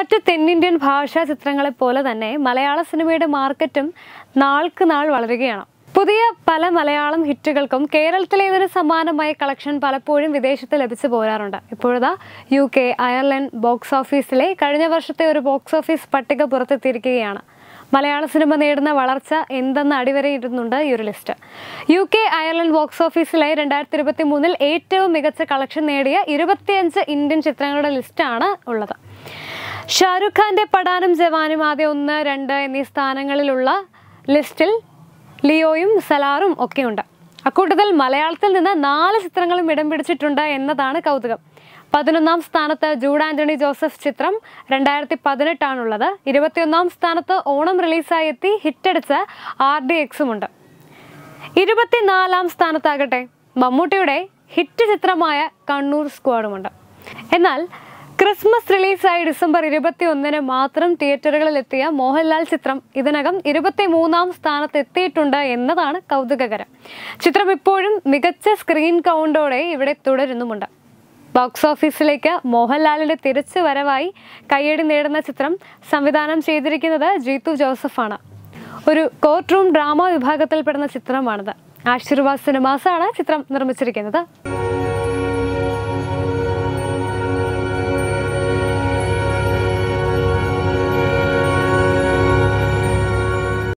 മറ്റ് തെന്നിന്ത്യൻ ഭാഷാ ചിത്രങ്ങളെ പോലെ തന്നെ മലയാള സിനിമയുടെ മാർക്കറ്റും നാൾക്ക് നാൾ വളരുകയാണ് പുതിയ പല മലയാളം ഹിറ്റുകൾക്കും കേരളത്തിലേതിന് സമാനമായ കളക്ഷൻ പലപ്പോഴും വിദേശത്ത് ലഭിച്ചു പോരാറുണ്ട് ഇപ്പോഴതാ യു കെ അയർലൻഡ് ബോക്സ് ഓഫീസിലെ കഴിഞ്ഞ വർഷത്തെ ഒരു ബോക്സ് ഓഫീസ് പട്ടിക പുറത്തെത്തിയിരിക്കുകയാണ് മലയാള സിനിമ നേടുന്ന വളർച്ച എന്തെന്ന് അടിവരയിടുന്നുണ്ട് ഈ ഒരു list U K Ireland box ഓഫീസിലെ രണ്ടായിരത്തി ഇരുപത്തി മൂന്നിൽ ഏറ്റവും മികച്ച കളക്ഷൻ നേടിയ ഇരുപത്തിയഞ്ച് ഇന്ത്യൻ ചിത്രങ്ങളുടെ ലിസ്റ്റാണ് ഉള്ളത് ഷാരൂഖ് ഖാന്റെ പടാനും ജവാനും ആദ്യ ഒന്ന് രണ്ട് എന്നീ സ്ഥാനങ്ങളിലുള്ള ലിസ്റ്റിൽ ലിയോയും സലാറും ഉണ്ട് അക്കൂട്ടത്തിൽ മലയാളത്തിൽ നിന്ന് നാല് ചിത്രങ്ങളും ഇടം പിടിച്ചിട്ടുണ്ട് എന്നതാണ് കൗതുകം പതിനൊന്നാം സ്ഥാനത്ത് ജൂഡ് ആന്റണി ജോസഫ് ചിത്രം രണ്ടായിരത്തി പതിനെട്ടാണുള്ളത് ഇരുപത്തിയൊന്നാം സ്ഥാനത്ത് ഓണം റിലീസായി എത്തി ഹിറ്റടിച്ച ആർ ഡി എക്സുമുണ്ട് ഇരുപത്തിനാലാം സ്ഥാനത്താകട്ടെ മമ്മൂട്ടിയുടെ ഹിറ്റ് ചിത്രമായ കണ്ണൂർ സ്ക്വാഡുമുണ്ട് എന്നാൽ ക്രിസ്മസ് റിലീസായി ഡിസംബർ ഇരുപത്തി ഒന്നിന് മാത്രം തിയേറ്ററുകളിൽ എത്തിയ മോഹൻലാൽ ചിത്രം ഇതിനകം ഇരുപത്തി മൂന്നാം സ്ഥാനത്തെത്തിയിട്ടുണ്ട് എന്നതാണ് കൗതുകകരം ചിത്രം ഇപ്പോഴും മികച്ച സ്ക്രീൻ കൗണ്ടോടെ ഇവിടെ തുടരുന്നുമുണ്ട് ബോക്സ് ഓഫീസിലേക്ക് മോഹൻലാലിന്റെ തിരിച്ചു വരവായി കയ്യടി നേടുന്ന ചിത്രം സംവിധാനം ചെയ്തിരിക്കുന്നത് ജീത്തു ജോസഫാണ് ഒരു കോർട്ട് റൂം ഡ്രാമ വിഭാഗത്തിൽപ്പെടുന്ന ചിത്രമാണിത് ആശീർവാദ് സിനിമാസാണ് ചിത്രം നിർമ്മിച്ചിരിക്കുന്നത്